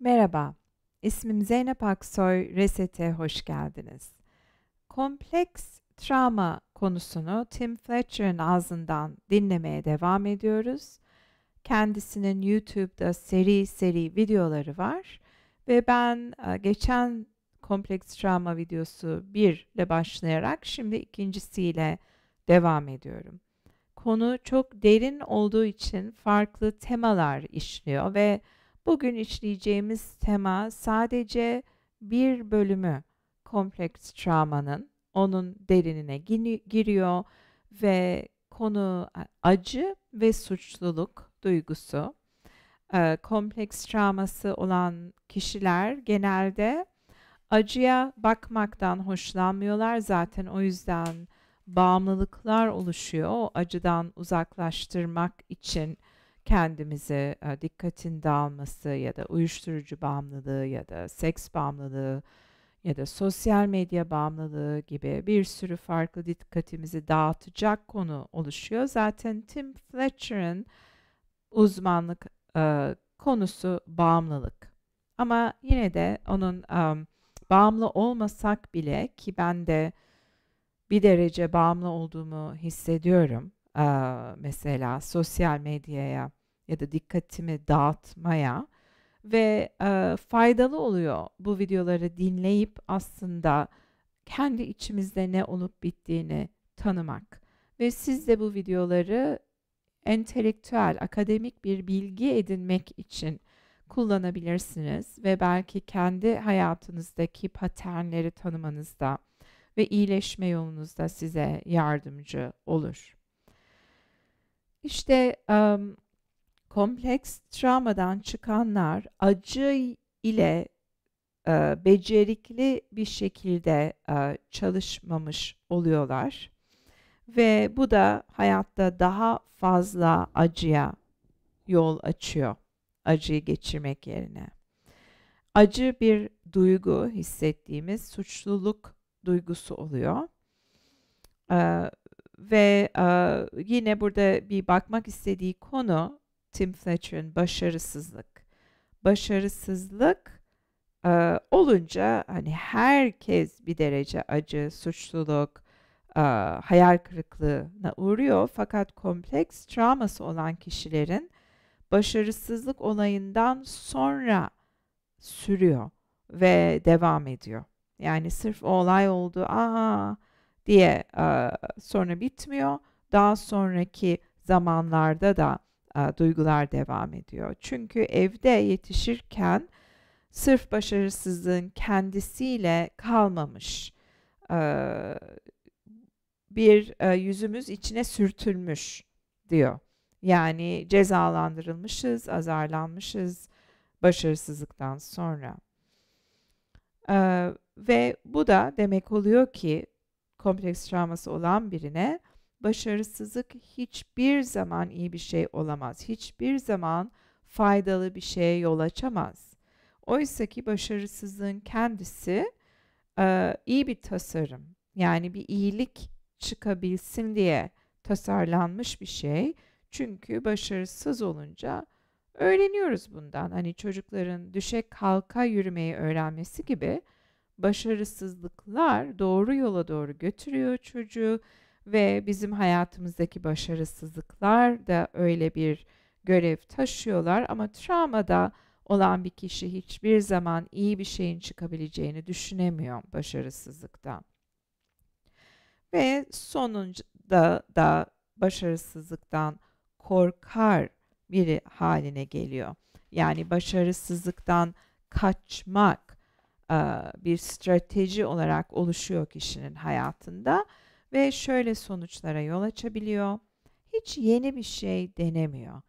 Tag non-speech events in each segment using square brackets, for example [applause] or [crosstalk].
Merhaba, ismim Zeynep Aksoy, Reset'e hoş geldiniz. Kompleks travma konusunu Tim Fletcher'ın ağzından dinlemeye devam ediyoruz. Kendisinin YouTube'da seri seri videoları var ve ben e, geçen kompleks travma videosu 1 ile başlayarak şimdi ikincisiyle devam ediyorum. Konu çok derin olduğu için farklı temalar işliyor ve Bugün işleyeceğimiz tema sadece bir bölümü kompleks travmanın onun derinine giriyor ve konu acı ve suçluluk duygusu. Ee, kompleks travması olan kişiler genelde acıya bakmaktan hoşlanmıyorlar zaten o yüzden bağımlılıklar oluşuyor. O acıdan uzaklaştırmak için kendimize dikkatin dağılması ya da uyuşturucu bağımlılığı ya da seks bağımlılığı ya da sosyal medya bağımlılığı gibi bir sürü farklı dikkatimizi dağıtacak konu oluşuyor. Zaten Tim Fletcher'ın uzmanlık e, konusu bağımlılık. Ama yine de onun e, bağımlı olmasak bile ki ben de bir derece bağımlı olduğumu hissediyorum. E, mesela sosyal medyaya ya da dikkatimi dağıtmaya ve e, faydalı oluyor bu videoları dinleyip aslında kendi içimizde ne olup bittiğini tanımak ve siz de bu videoları entelektüel, akademik bir bilgi edinmek için kullanabilirsiniz ve belki kendi hayatınızdaki paternleri tanımanızda ve iyileşme yolunuzda size yardımcı olur. İşte kompleks travmadan çıkanlar acı ile e, becerikli bir şekilde e, çalışmamış oluyorlar ve bu da hayatta daha fazla acıya yol açıyor acıyı geçirmek yerine. Acı bir duygu hissettiğimiz suçluluk duygusu oluyor. Ee, ve e, yine burada bir bakmak istediği konu Tim Thatcher'ın başarısızlık. Başarısızlık e, olunca hani herkes bir derece acı, suçluluk, e, hayal kırıklığına uğruyor. Fakat kompleks travması olan kişilerin başarısızlık olayından sonra sürüyor ve devam ediyor. Yani sırf o olay oldu aha diye e, sonra bitmiyor. Daha sonraki zamanlarda da e, duygular devam ediyor. Çünkü evde yetişirken sırf başarısızlığın kendisiyle kalmamış e, bir e, yüzümüz içine sürtülmüş diyor. Yani cezalandırılmışız, azarlanmışız başarısızlıktan sonra. ve bu da demek oluyor ki kompleks travması olan birine başarısızlık hiçbir zaman iyi bir şey olamaz. Hiçbir zaman faydalı bir şeye yol açamaz. Oysa ki başarısızlığın kendisi e, iyi bir tasarım. Yani bir iyilik çıkabilsin diye tasarlanmış bir şey. Çünkü başarısız olunca öğreniyoruz bundan. Hani çocukların düşe kalka yürümeyi öğrenmesi gibi başarısızlıklar doğru yola doğru götürüyor çocuğu ve bizim hayatımızdaki başarısızlıklar da öyle bir görev taşıyorlar ama travmada olan bir kişi hiçbir zaman iyi bir şeyin çıkabileceğini düşünemiyor başarısızlıktan. Ve sonunda da başarısızlıktan korkar biri haline geliyor. Yani başarısızlıktan kaçmak bir strateji olarak oluşuyor kişinin hayatında ve şöyle sonuçlara yol açabiliyor. Hiç yeni bir şey denemiyor.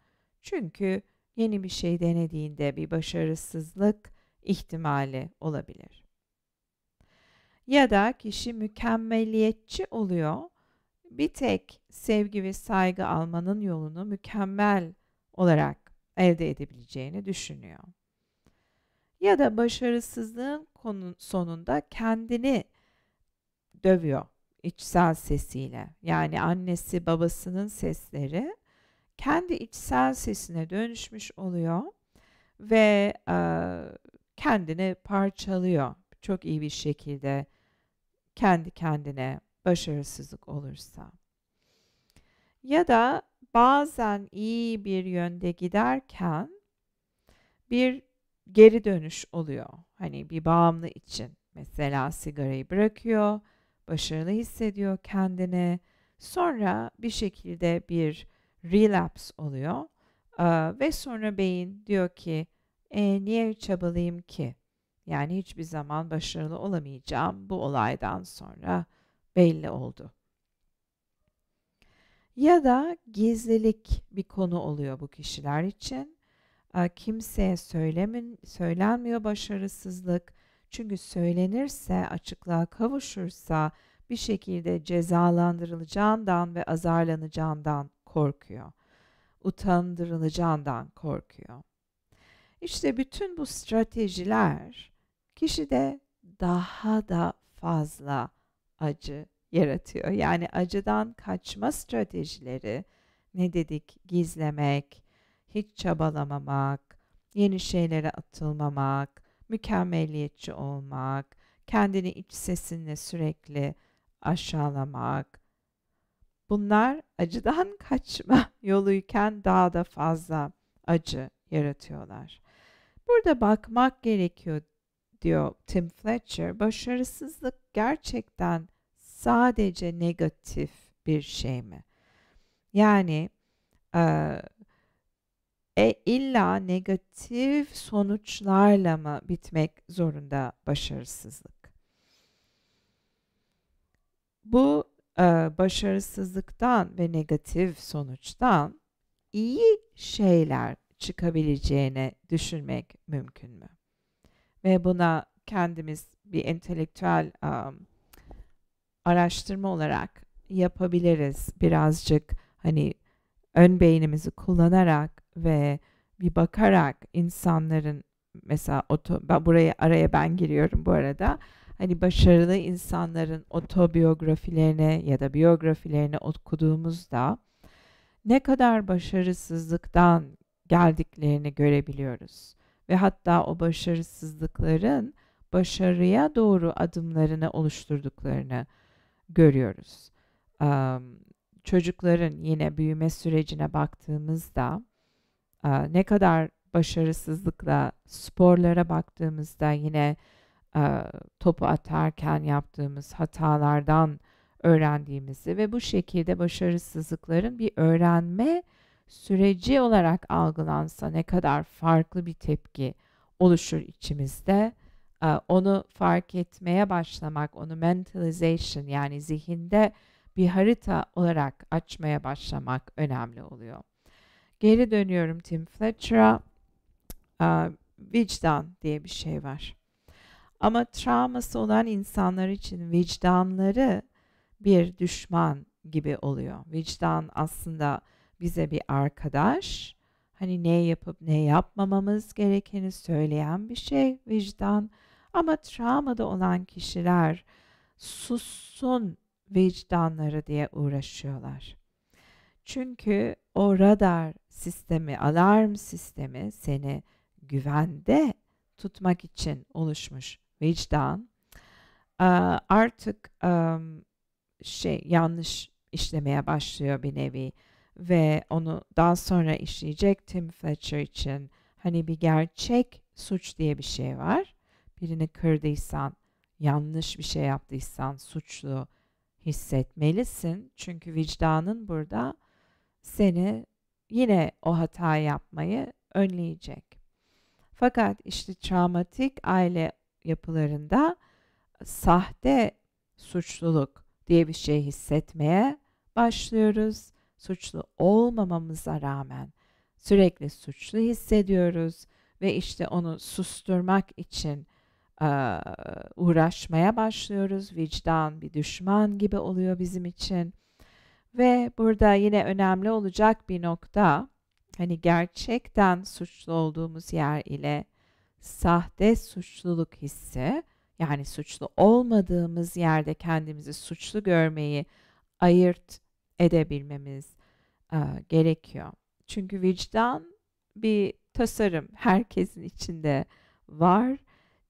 Çünkü yeni bir şey denediğinde bir başarısızlık ihtimali olabilir. Ya da kişi mükemmeliyetçi oluyor. Bir tek sevgi ve saygı almanın yolunu mükemmel olarak elde edebileceğini düşünüyor. Ya da başarısızlığın sonunda kendini dövüyor içsel sesiyle yani annesi babasının sesleri kendi içsel sesine dönüşmüş oluyor ve e, kendini parçalıyor çok iyi bir şekilde kendi kendine başarısızlık olursa. Ya da bazen iyi bir yönde giderken bir geri dönüş oluyor. Hani bir bağımlı için mesela sigarayı bırakıyor başarılı hissediyor kendini. Sonra bir şekilde bir relapse oluyor ee, ve sonra beyin diyor ki e, niye çabalayayım ki? Yani hiçbir zaman başarılı olamayacağım bu olaydan sonra belli oldu. Ya da gizlilik bir konu oluyor bu kişiler için. Ee, kimseye söylemin, söylenmiyor başarısızlık çünkü söylenirse, açıklığa kavuşursa bir şekilde cezalandırılacağından ve azarlanacağından korkuyor. Utandırılacağından korkuyor. İşte bütün bu stratejiler kişide daha da fazla acı yaratıyor. Yani acıdan kaçma stratejileri ne dedik? Gizlemek, hiç çabalamamak, yeni şeylere atılmamak, mükemmeliyetçi olmak, kendini iç sesinle sürekli aşağılamak. Bunlar acıdan [laughs] kaçma yoluyken daha da fazla acı yaratıyorlar. Burada bakmak gerekiyor diyor Tim Fletcher. Başarısızlık gerçekten sadece negatif bir şey mi? Yani e, e, illa negatif sonuçlarla mı bitmek zorunda başarısızlık? Bu e, başarısızlıktan ve negatif sonuçtan iyi şeyler çıkabileceğini düşünmek mümkün mü? Ve buna kendimiz bir entelektüel um, araştırma olarak yapabiliriz birazcık hani ön beynimizi kullanarak ve bir bakarak insanların mesela oto, ben buraya araya ben giriyorum bu arada. Hani başarılı insanların otobiyografilerine ya da biyografilerine okuduğumuzda ne kadar başarısızlıktan geldiklerini görebiliyoruz ve hatta o başarısızlıkların başarıya doğru adımlarını oluşturduklarını görüyoruz. Ee, çocukların yine büyüme sürecine baktığımızda ne kadar başarısızlıkla sporlara baktığımızda yine topu atarken yaptığımız hatalardan öğrendiğimizi ve bu şekilde başarısızlıkların bir öğrenme süreci olarak algılansa ne kadar farklı bir tepki oluşur içimizde onu fark etmeye başlamak, onu mentalization yani zihinde bir harita olarak açmaya başlamak önemli oluyor. Geri dönüyorum Tim Fletcher'a. vicdan diye bir şey var. Ama travması olan insanlar için vicdanları bir düşman gibi oluyor. Vicdan aslında bize bir arkadaş. Hani ne yapıp ne yapmamamız gerekeni söyleyen bir şey vicdan. Ama travmada olan kişiler sussun vicdanları diye uğraşıyorlar. Çünkü o radar sistemi, alarm sistemi seni güvende tutmak için oluşmuş vicdan artık şey yanlış işlemeye başlıyor bir nevi ve onu daha sonra işleyecek Tim Fletcher için hani bir gerçek suç diye bir şey var. Birini kırdıysan, yanlış bir şey yaptıysan suçlu hissetmelisin. Çünkü vicdanın burada seni yine o hata yapmayı önleyecek. Fakat işte travmatik aile yapılarında sahte suçluluk diye bir şey hissetmeye başlıyoruz. Suçlu olmamamıza rağmen sürekli suçlu hissediyoruz ve işte onu susturmak için uğraşmaya başlıyoruz. Vicdan bir düşman gibi oluyor bizim için ve burada yine önemli olacak bir nokta hani gerçekten suçlu olduğumuz yer ile sahte suçluluk hissi yani suçlu olmadığımız yerde kendimizi suçlu görmeyi ayırt edebilmemiz e, gerekiyor. Çünkü vicdan bir tasarım herkesin içinde var.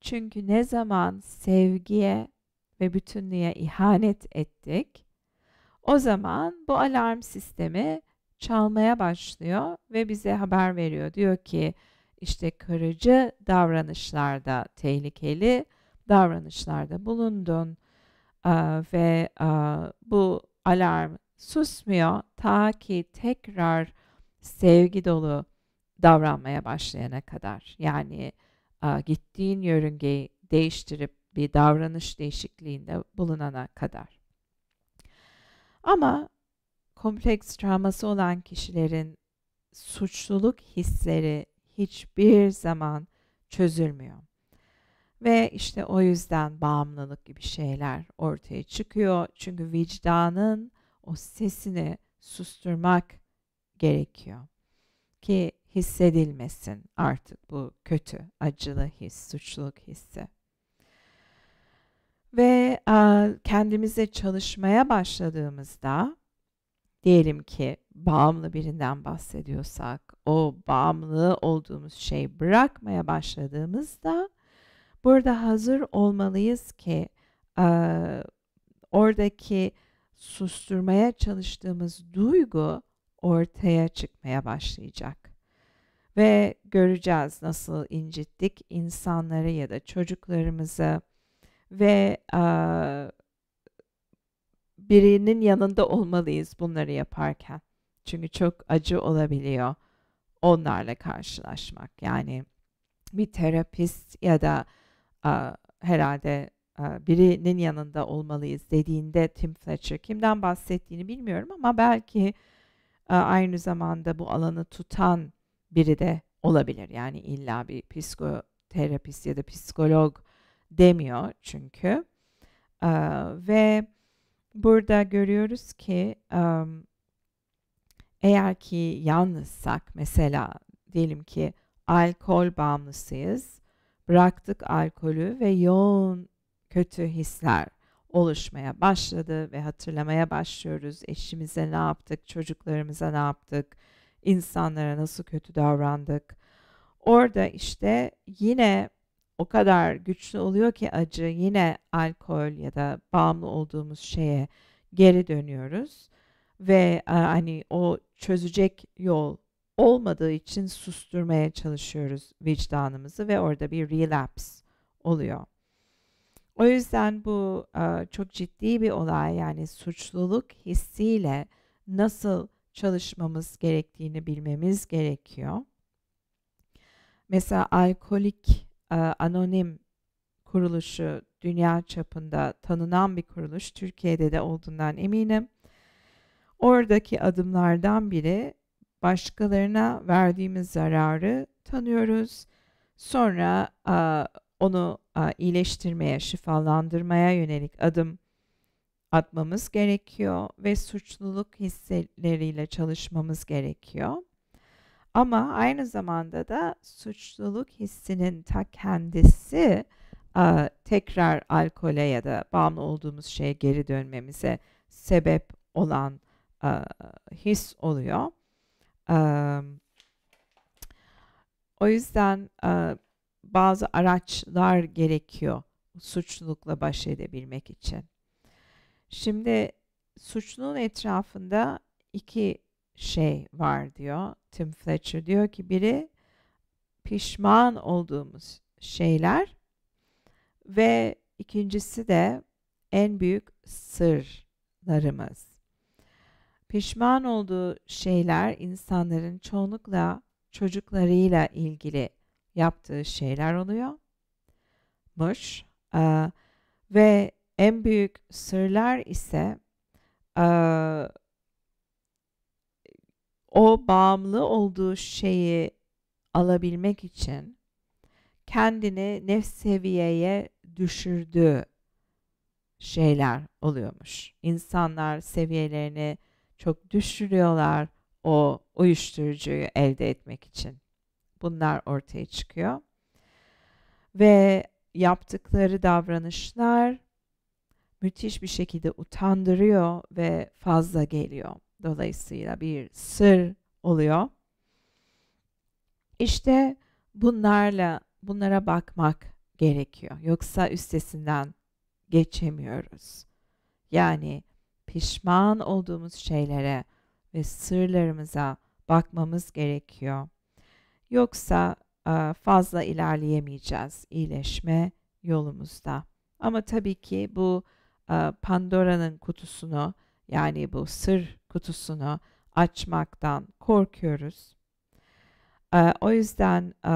Çünkü ne zaman sevgiye ve bütünlüğe ihanet ettik, o zaman bu alarm sistemi çalmaya başlıyor ve bize haber veriyor. Diyor ki işte kırıcı davranışlarda tehlikeli davranışlarda bulundun ve bu alarm susmuyor ta ki tekrar sevgi dolu davranmaya başlayana kadar. Yani gittiğin yörüngeyi değiştirip bir davranış değişikliğinde bulunana kadar. Ama kompleks travması olan kişilerin suçluluk hisleri hiçbir zaman çözülmüyor. Ve işte o yüzden bağımlılık gibi şeyler ortaya çıkıyor. Çünkü vicdanın o sesini susturmak gerekiyor ki hissedilmesin artık bu kötü, acılı his, suçluluk hissi ve e, kendimize çalışmaya başladığımızda diyelim ki bağımlı birinden bahsediyorsak o bağımlı olduğumuz şey bırakmaya başladığımızda burada hazır olmalıyız ki e, oradaki susturmaya çalıştığımız duygu ortaya çıkmaya başlayacak. Ve göreceğiz nasıl incittik insanları ya da çocuklarımızı ve a, birinin yanında olmalıyız bunları yaparken. Çünkü çok acı olabiliyor onlarla karşılaşmak. Yani bir terapist ya da a, herhalde a, birinin yanında olmalıyız dediğinde Tim Fletcher kimden bahsettiğini bilmiyorum ama belki a, aynı zamanda bu alanı tutan biri de olabilir. Yani illa bir psikoterapist ya da psikolog demiyor çünkü. E, ve burada görüyoruz ki e, eğer ki yalnızsak mesela diyelim ki alkol bağımlısıyız. Bıraktık alkolü ve yoğun kötü hisler oluşmaya başladı ve hatırlamaya başlıyoruz. Eşimize ne yaptık, çocuklarımıza ne yaptık, insanlara nasıl kötü davrandık. Orada işte yine o kadar güçlü oluyor ki acı yine alkol ya da bağımlı olduğumuz şeye geri dönüyoruz ve e, hani o çözecek yol olmadığı için susturmaya çalışıyoruz vicdanımızı ve orada bir relapse oluyor. O yüzden bu e, çok ciddi bir olay yani suçluluk hissiyle nasıl çalışmamız gerektiğini bilmemiz gerekiyor. Mesela alkolik e, anonim kuruluşu dünya çapında tanınan bir kuruluş. Türkiye'de de olduğundan eminim. Oradaki adımlardan biri başkalarına verdiğimiz zararı tanıyoruz. Sonra e, onu e, iyileştirmeye, şifalandırmaya yönelik adım atmamız gerekiyor ve suçluluk hisseleriyle çalışmamız gerekiyor. Ama aynı zamanda da suçluluk hissinin ta kendisi tekrar alkole ya da bağımlı olduğumuz şeye geri dönmemize sebep olan his oluyor. o yüzden bazı araçlar gerekiyor suçlulukla baş edebilmek için. Şimdi suçluluğun etrafında iki şey var diyor. Tim Fletcher diyor ki biri pişman olduğumuz şeyler ve ikincisi de en büyük sırlarımız. Pişman olduğu şeyler insanların çoğunlukla çocuklarıyla ilgili yaptığı şeyler oluyormuş. Ee, ve en büyük sırlar ise e, o bağımlı olduğu şeyi alabilmek için kendini nefs seviyeye düşürdüğü şeyler oluyormuş. İnsanlar seviyelerini çok düşürüyorlar o uyuşturucuyu elde etmek için. Bunlar ortaya çıkıyor. Ve yaptıkları davranışlar müthiş bir şekilde utandırıyor ve fazla geliyor. Dolayısıyla bir sır oluyor. İşte bunlarla bunlara bakmak gerekiyor. Yoksa üstesinden geçemiyoruz. Yani pişman olduğumuz şeylere ve sırlarımıza bakmamız gerekiyor. Yoksa e, fazla ilerleyemeyeceğiz iyileşme yolumuzda. Ama tabii ki bu e, Pandora'nın kutusunu yani bu sır kutusunu açmaktan korkuyoruz. E, o yüzden e,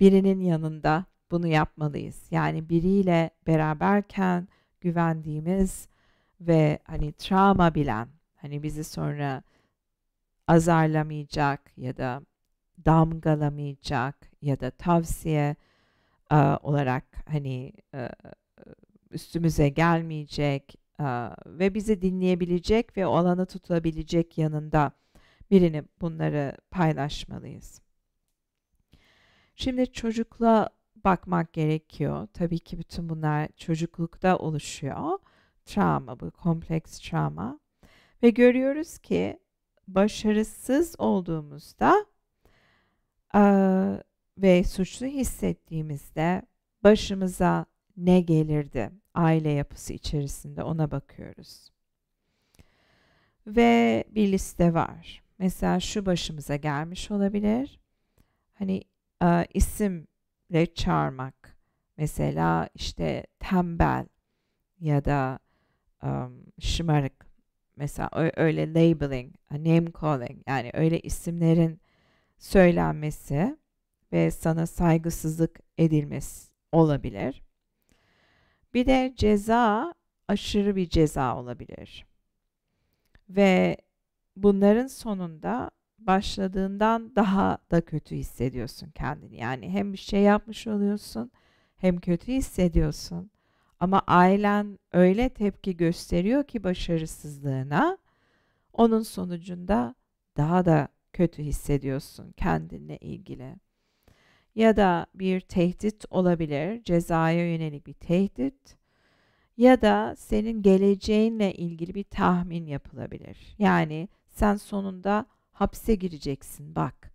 birinin yanında bunu yapmalıyız. Yani biriyle beraberken güvendiğimiz ve hani travma bilen, hani bizi sonra azarlamayacak ya da damgalamayacak ya da tavsiye e, olarak hani e, üstümüze gelmeyecek ve bizi dinleyebilecek ve o alanı tutabilecek yanında birini bunları paylaşmalıyız. Şimdi çocukla bakmak gerekiyor. Tabii ki bütün bunlar çocuklukta oluşuyor. Travma bu, kompleks travma. Ve görüyoruz ki başarısız olduğumuzda ve suçlu hissettiğimizde başımıza ne gelirdi? aile yapısı içerisinde ona bakıyoruz. Ve bir liste var. Mesela şu başımıza gelmiş olabilir. Hani e, isimle çağırmak. Mesela işte tembel ya da e, şımarık. Mesela öyle labeling, name calling yani öyle isimlerin söylenmesi ve sana saygısızlık edilmesi olabilir. Bir de ceza aşırı bir ceza olabilir. Ve bunların sonunda başladığından daha da kötü hissediyorsun kendini. Yani hem bir şey yapmış oluyorsun hem kötü hissediyorsun. Ama ailen öyle tepki gösteriyor ki başarısızlığına onun sonucunda daha da kötü hissediyorsun kendinle ilgili ya da bir tehdit olabilir, cezaya yönelik bir tehdit ya da senin geleceğinle ilgili bir tahmin yapılabilir. Yani sen sonunda hapse gireceksin bak.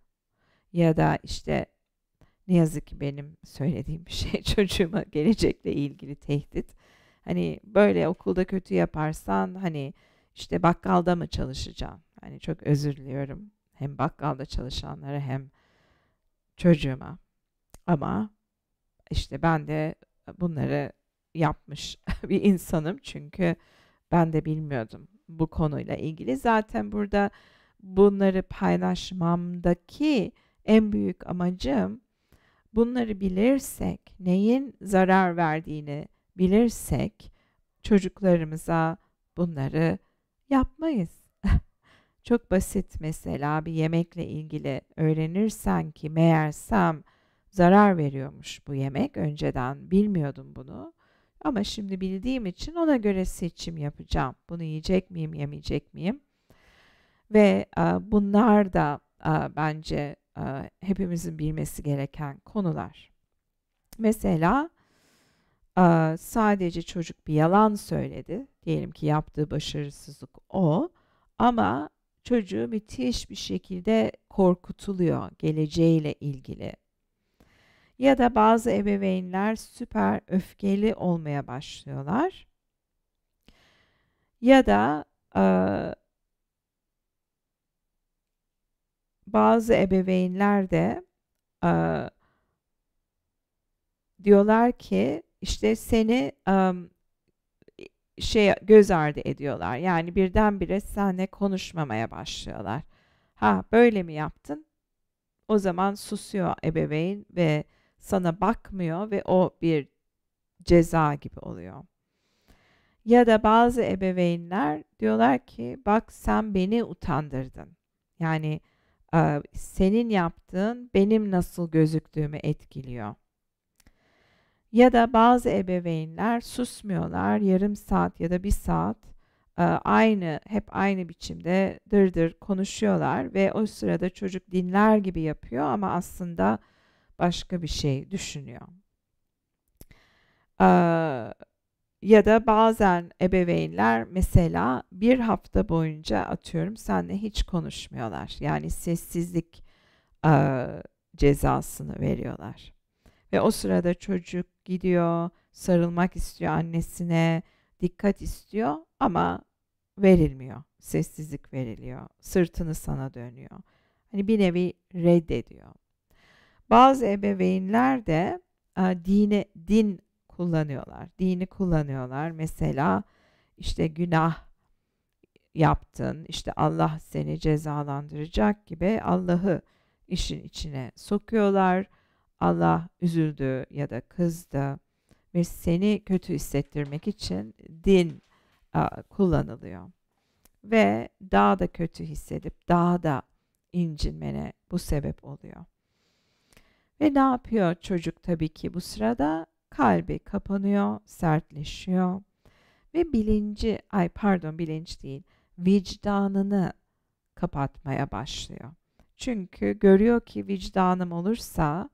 Ya da işte ne yazık ki benim söylediğim bir şey [laughs] çocuğuma gelecekle ilgili tehdit. Hani böyle okulda kötü yaparsan hani işte bakkalda mı çalışacağım? Hani çok özür diliyorum. Hem bakkalda çalışanlara hem çocuğuma. Ama işte ben de bunları yapmış [laughs] bir insanım çünkü ben de bilmiyordum bu konuyla ilgili. Zaten burada bunları paylaşmamdaki en büyük amacım bunları bilirsek, neyin zarar verdiğini bilirsek çocuklarımıza bunları yapmayız. [laughs] Çok basit mesela bir yemekle ilgili öğrenirsen ki meğersem zarar veriyormuş bu yemek. Önceden bilmiyordum bunu. Ama şimdi bildiğim için ona göre seçim yapacağım. Bunu yiyecek miyim, yemeyecek miyim? Ve a, e, bunlar da a, e, bence a, e, hepimizin bilmesi gereken konular. Mesela a, sadece çocuk bir yalan söyledi. Diyelim ki yaptığı başarısızlık o. Ama çocuğu müthiş bir şekilde korkutuluyor geleceğiyle ilgili ya da bazı ebeveynler süper öfkeli olmaya başlıyorlar. Ya da e, bazı ebeveynler de e, diyorlar ki işte seni e, şey göz ardı ediyorlar. Yani birdenbire seninle konuşmamaya başlıyorlar. Ha böyle mi yaptın? O zaman susuyor ebeveyn ve sana bakmıyor ve o bir ceza gibi oluyor. Ya da bazı ebeveynler diyorlar ki bak sen beni utandırdın. Yani senin yaptığın benim nasıl gözüktüğümü etkiliyor. Ya da bazı ebeveynler susmuyorlar yarım saat ya da bir saat aynı hep aynı biçimde dırdır konuşuyorlar ve o sırada çocuk dinler gibi yapıyor ama aslında başka bir şey düşünüyor. Ee, ya da bazen ebeveynler mesela bir hafta boyunca atıyorum senle hiç konuşmuyorlar. Yani sessizlik e, cezasını veriyorlar. Ve o sırada çocuk gidiyor, sarılmak istiyor annesine, dikkat istiyor ama verilmiyor. Sessizlik veriliyor. Sırtını sana dönüyor. Hani bir nevi reddediyor. Bazı ebeveynler de e, dine din kullanıyorlar. Dini kullanıyorlar. Mesela işte günah yaptın, işte Allah seni cezalandıracak gibi Allah'ı işin içine sokuyorlar. Allah üzüldü ya da kızdı ve seni kötü hissettirmek için din a, e, kullanılıyor. Ve daha da kötü hissedip daha da incinmene bu sebep oluyor. Ve ne yapıyor çocuk tabii ki bu sırada? Kalbi kapanıyor, sertleşiyor ve bilinci, ay pardon bilinç değil, vicdanını kapatmaya başlıyor. Çünkü görüyor ki vicdanım olursa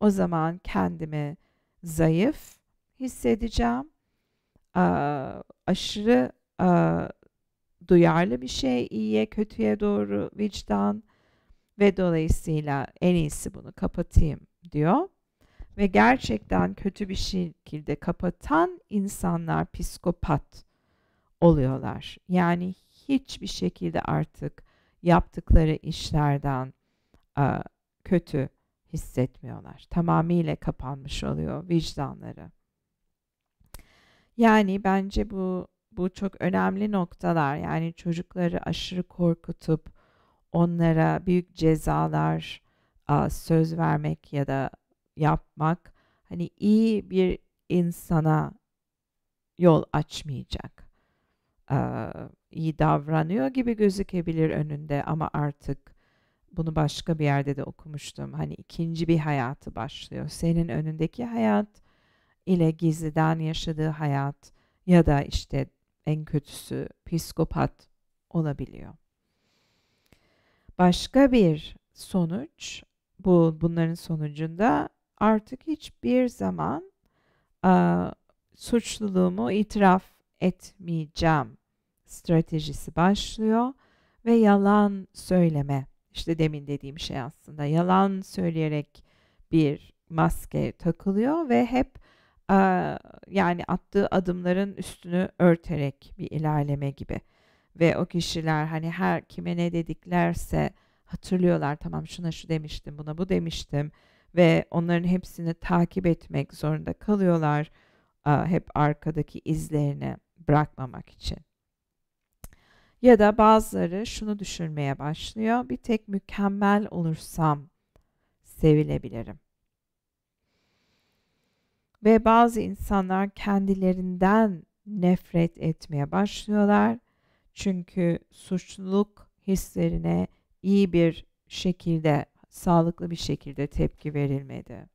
o zaman kendimi zayıf hissedeceğim. Aa, aşırı aa, duyarlı bir şey iyiye kötüye doğru vicdan ve dolayısıyla en iyisi bunu kapatayım diyor. Ve gerçekten kötü bir şekilde kapatan insanlar psikopat oluyorlar. Yani hiçbir şekilde artık yaptıkları işlerden a, kötü hissetmiyorlar. Tamamıyla kapanmış oluyor vicdanları. Yani bence bu bu çok önemli noktalar. Yani çocukları aşırı korkutup onlara büyük cezalar söz vermek ya da yapmak hani iyi bir insana yol açmayacak. İyi davranıyor gibi gözükebilir önünde ama artık bunu başka bir yerde de okumuştum. Hani ikinci bir hayatı başlıyor. Senin önündeki hayat ile gizliden yaşadığı hayat ya da işte en kötüsü psikopat olabiliyor. Başka bir sonuç bu bunların sonucunda artık hiçbir zaman a, suçluluğumu itiraf etmeyeceğim stratejisi başlıyor ve yalan söyleme işte demin dediğim şey aslında yalan söyleyerek bir maske takılıyor ve hep a, yani attığı adımların üstünü örterek bir ilerleme gibi ve o kişiler hani her kime ne dediklerse hatırlıyorlar tamam şuna şu demiştim buna bu demiştim ve onların hepsini takip etmek zorunda kalıyorlar hep arkadaki izlerini bırakmamak için. Ya da bazıları şunu düşünmeye başlıyor. Bir tek mükemmel olursam sevilebilirim. Ve bazı insanlar kendilerinden nefret etmeye başlıyorlar çünkü suçluluk hislerine iyi bir şekilde, sağlıklı bir şekilde tepki verilmedi.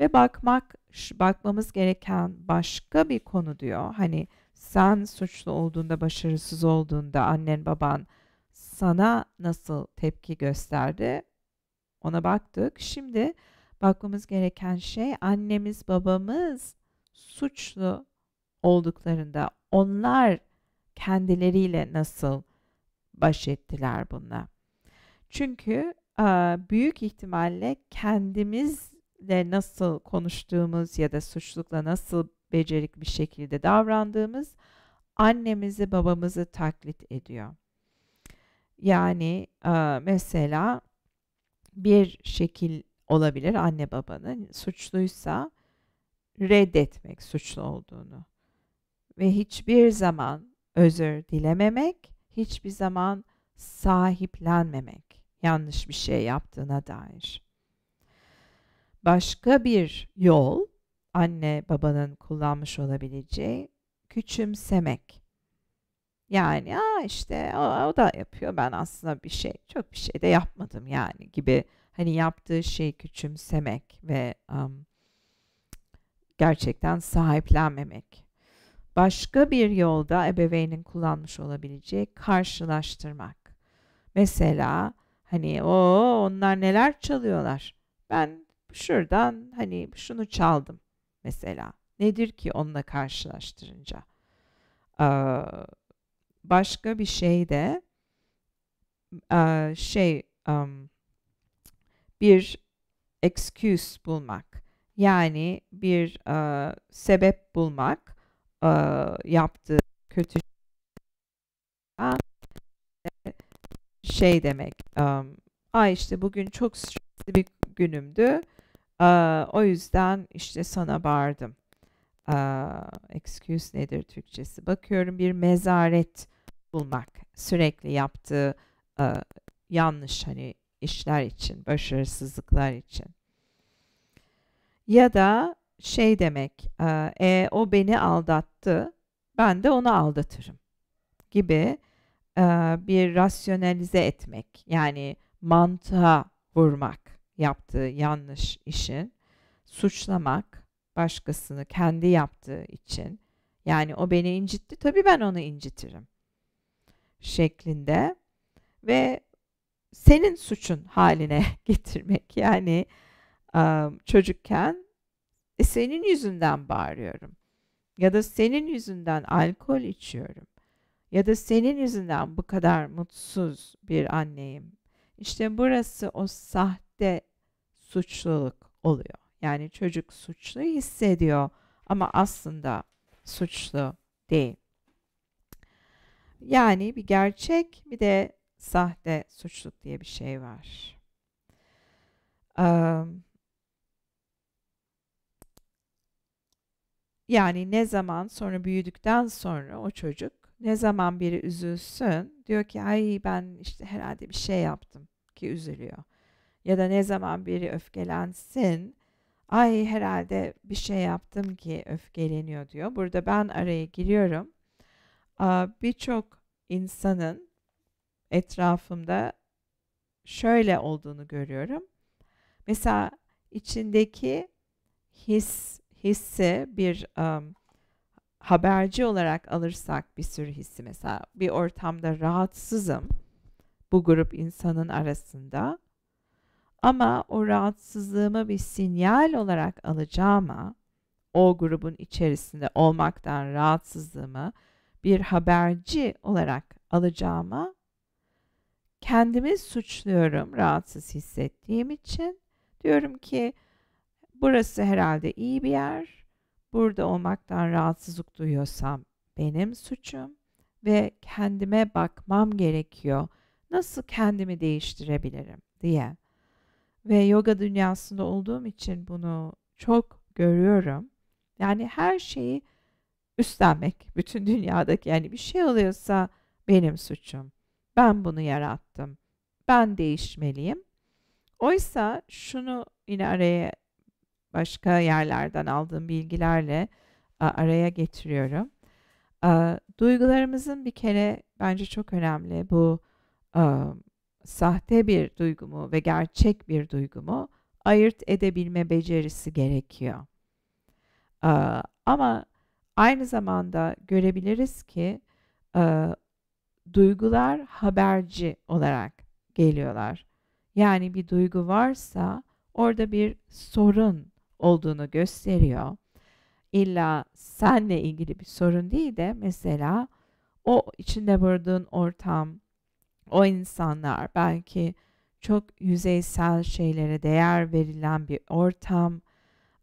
Ve bakmak, bakmamız gereken başka bir konu diyor. Hani sen suçlu olduğunda, başarısız olduğunda annen baban sana nasıl tepki gösterdi? Ona baktık. Şimdi bakmamız gereken şey annemiz babamız suçlu olduklarında onlar kendileriyle nasıl baş ettiler bununla? Çünkü büyük ihtimalle kendimizle nasıl konuştuğumuz ya da suçlukla nasıl becerikli bir şekilde davrandığımız annemizi babamızı taklit ediyor. Yani mesela bir şekil olabilir anne babanın suçluysa reddetmek suçlu olduğunu ve hiçbir zaman özür dilememek, hiçbir zaman sahiplenmemek yanlış bir şey yaptığına dair. Başka bir yol anne babanın kullanmış olabileceği küçümsemek. Yani Aa işte o, o da yapıyor ben aslında bir şey çok bir şey de yapmadım yani gibi hani yaptığı şeyi küçümsemek ve um, gerçekten sahiplenmemek başka bir yolda ebeveynin kullanmış olabileceği karşılaştırmak. Mesela hani o onlar neler çalıyorlar. Ben şuradan hani şunu çaldım mesela. Nedir ki onunla karşılaştırınca? Ee, başka bir şey de e, şey um, bir excuse bulmak. Yani bir e, sebep bulmak e, yaptığı kötü şey demek. Um, Ay işte bugün çok stresli bir günümdü. Uh, o yüzden işte sana bağırdım. Uh, excuse nedir Türkçesi? Bakıyorum bir mezaret bulmak. Sürekli yaptığı uh, yanlış hani işler için, başarısızlıklar için. Ya da şey demek, e, o beni aldattı, ben de onu aldatırım gibi e, bir rasyonalize etmek, yani mantığa vurmak yaptığı yanlış işin, suçlamak başkasını kendi yaptığı için, yani o beni incitti, tabii ben onu incitirim şeklinde ve senin suçun haline [laughs] getirmek yani çocukken e senin yüzünden bağırıyorum. Ya da senin yüzünden alkol içiyorum. Ya da senin yüzünden bu kadar mutsuz bir anneyim. İşte burası o sahte suçluluk oluyor. Yani çocuk suçlu hissediyor ama aslında suçlu değil. Yani bir gerçek bir de sahte suçluluk diye bir şey var. Um, Yani ne zaman sonra büyüdükten sonra o çocuk ne zaman biri üzülsün diyor ki ay ben işte herhalde bir şey yaptım ki üzülüyor. Ya da ne zaman biri öfkelensin ay herhalde bir şey yaptım ki öfkeleniyor diyor. Burada ben araya giriyorum. Birçok insanın etrafımda şöyle olduğunu görüyorum. Mesela içindeki his hisse bir um, haberci olarak alırsak bir sürü hissi mesela bir ortamda rahatsızım bu grup insanın arasında ama o rahatsızlığımı bir sinyal olarak alacağıma o grubun içerisinde olmaktan rahatsızlığımı bir haberci olarak alacağıma kendimi suçluyorum rahatsız hissettiğim için. Diyorum ki Burası herhalde iyi bir yer. Burada olmaktan rahatsızlık duyuyorsam benim suçum ve kendime bakmam gerekiyor. Nasıl kendimi değiştirebilirim diye. Ve yoga dünyasında olduğum için bunu çok görüyorum. Yani her şeyi üstlenmek [laughs] bütün dünyadaki yani bir şey oluyorsa benim suçum. Ben bunu yarattım. Ben değişmeliyim. Oysa şunu yine araya başka yerlerden aldığım bilgilerle araya getiriyorum. Duygularımızın bir kere bence çok önemli bu sahte bir duygumu ve gerçek bir duygumu ayırt edebilme becerisi gerekiyor. Ama aynı zamanda görebiliriz ki duygular haberci olarak geliyorlar. Yani bir duygu varsa orada bir sorun olduğunu gösteriyor. İlla senle ilgili bir sorun değil de mesela o içinde bulunduğun ortam, o insanlar belki çok yüzeysel şeylere değer verilen bir ortam,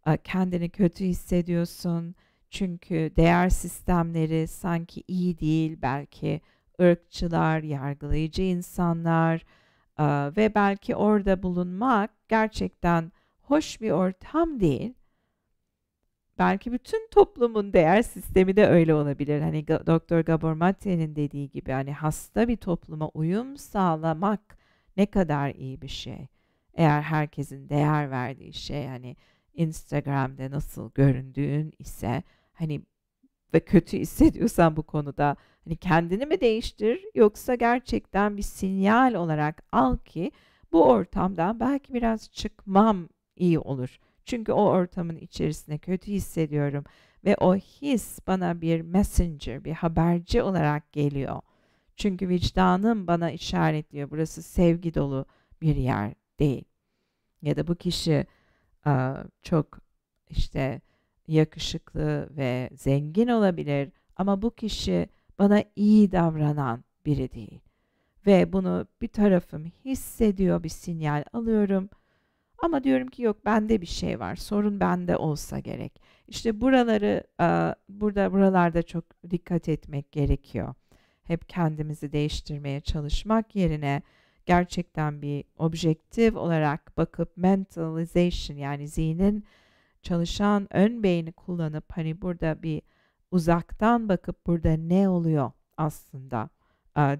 e, kendini kötü hissediyorsun. Çünkü değer sistemleri sanki iyi değil, belki ırkçılar, yargılayıcı insanlar e, ve belki orada bulunmak gerçekten hoş bir ortam değil. Belki bütün toplumun değer sistemi de öyle olabilir. Hani Doktor Gabor Mate'nin dediği gibi hani hasta bir topluma uyum sağlamak ne kadar iyi bir şey. Eğer herkesin değer verdiği şey hani Instagram'da nasıl göründüğün ise hani ve kötü hissediyorsan bu konuda hani kendini mi değiştir yoksa gerçekten bir sinyal olarak al ki bu ortamdan belki biraz çıkmam iyi olur. Çünkü o ortamın içerisinde kötü hissediyorum ve o his bana bir messenger, bir haberci olarak geliyor. Çünkü vicdanım bana işaretliyor. Burası sevgi dolu bir yer değil. Ya da bu kişi çok işte yakışıklı ve zengin olabilir ama bu kişi bana iyi davranan biri değil. Ve bunu bir tarafım hissediyor, bir sinyal alıyorum.'' Ama diyorum ki yok bende bir şey var. Sorun bende olsa gerek. İşte buraları burada buralarda çok dikkat etmek gerekiyor. Hep kendimizi değiştirmeye çalışmak yerine gerçekten bir objektif olarak bakıp mentalization yani zihnin çalışan ön beyni kullanıp hani burada bir uzaktan bakıp burada ne oluyor aslında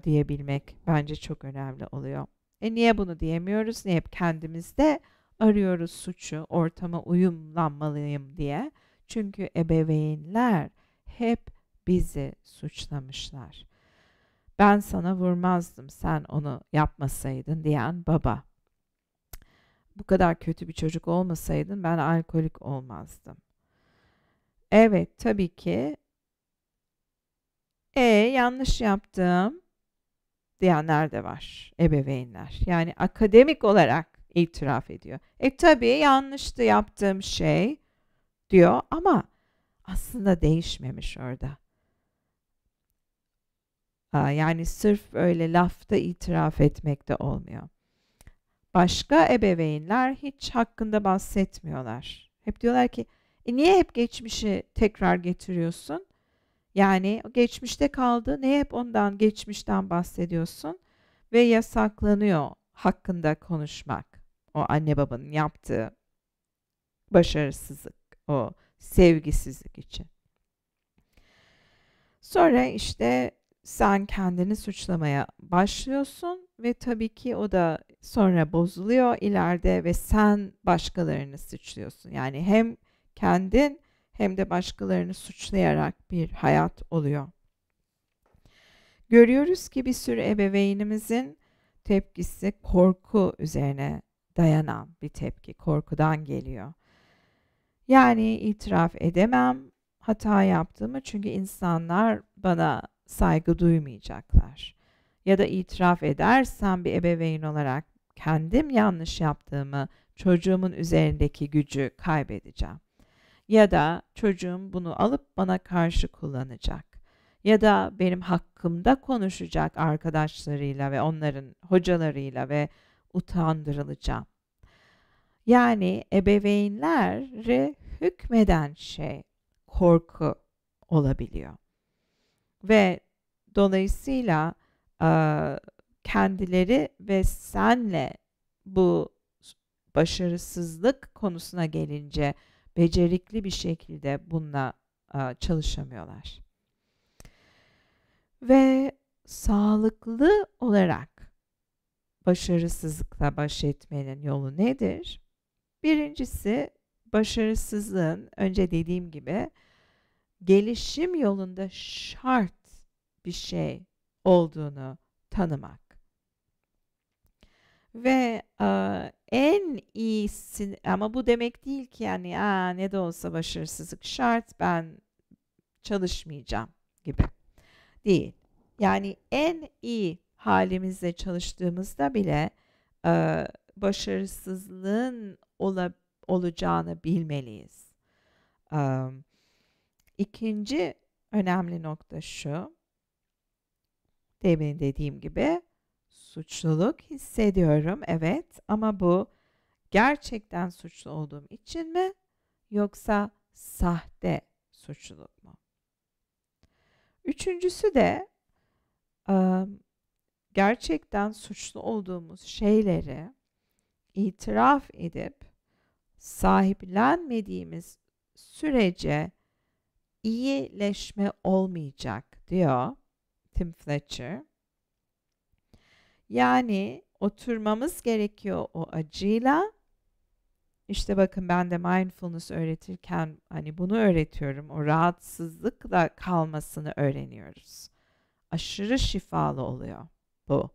diyebilmek bence çok önemli oluyor. E niye bunu diyemiyoruz? Niye hep kendimizde arıyoruz suçu, ortama uyumlanmalıyım diye. Çünkü ebeveynler hep bizi suçlamışlar. Ben sana vurmazdım, sen onu yapmasaydın diyen baba. Bu kadar kötü bir çocuk olmasaydın ben alkolik olmazdım. Evet, tabii ki. E yanlış yaptım diyenler de var ebeveynler. Yani akademik olarak itiraf ediyor. E tabii yanlıştı yaptığım şey diyor ama aslında değişmemiş orada. yani sırf öyle lafta itiraf etmek de olmuyor. Başka ebeveynler hiç hakkında bahsetmiyorlar. Hep diyorlar ki e niye hep geçmişi tekrar getiriyorsun? Yani geçmişte kaldı. Ne hep ondan geçmişten bahsediyorsun ve yasaklanıyor hakkında konuşmak o anne babanın yaptığı başarısızlık, o sevgisizlik için. Sonra işte sen kendini suçlamaya başlıyorsun ve tabii ki o da sonra bozuluyor ileride ve sen başkalarını suçluyorsun. Yani hem kendin hem de başkalarını suçlayarak bir hayat oluyor. Görüyoruz ki bir sürü ebeveynimizin tepkisi korku üzerine dayanam bir tepki korkudan geliyor. Yani itiraf edemem hata yaptığımı çünkü insanlar bana saygı duymayacaklar. Ya da itiraf edersem bir ebeveyn olarak kendim yanlış yaptığımı çocuğumun üzerindeki gücü kaybedeceğim. Ya da çocuğum bunu alıp bana karşı kullanacak. Ya da benim hakkımda konuşacak arkadaşlarıyla ve onların hocalarıyla ve utandırılacağım. Yani ebeveynlere hükmeden şey korku olabiliyor. Ve dolayısıyla kendileri ve senle bu başarısızlık konusuna gelince becerikli bir şekilde bununla çalışamıyorlar. Ve sağlıklı olarak başarısızlıkla baş etmenin yolu nedir? Birincisi başarısızlığın önce dediğim gibi gelişim yolunda şart bir şey olduğunu tanımak. Ve e, en iyisi ama bu demek değil ki yani Aa, ne de olsa başarısızlık şart ben çalışmayacağım gibi değil. Yani en iyi halimizle çalıştığımızda bile e, başarısızlığın ola, olacağını bilmeliyiz. E, ikinci önemli nokta şu. Demin dediğim gibi suçluluk hissediyorum evet ama bu gerçekten suçlu olduğum için mi yoksa sahte suçluluk mu? Üçüncüsü de um, gerçekten suçlu olduğumuz şeyleri itiraf edip sahiplenmediğimiz sürece iyileşme olmayacak diyor Tim Fletcher. Yani oturmamız gerekiyor o acıyla. İşte bakın ben de mindfulness öğretirken hani bunu öğretiyorum. O rahatsızlıkla kalmasını öğreniyoruz. Aşırı şifalı oluyor bu.